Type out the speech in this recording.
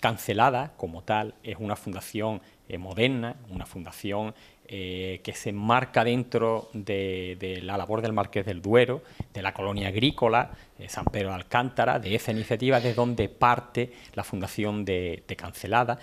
Cancelada, como tal, es una fundación eh, moderna, una fundación eh, que se enmarca dentro de, la labor del Marqués del Duero, de la colonia agrícola, eh, San Pedro de Alcántara, de esa iniciativa, de donde parte la fundación de Cancelada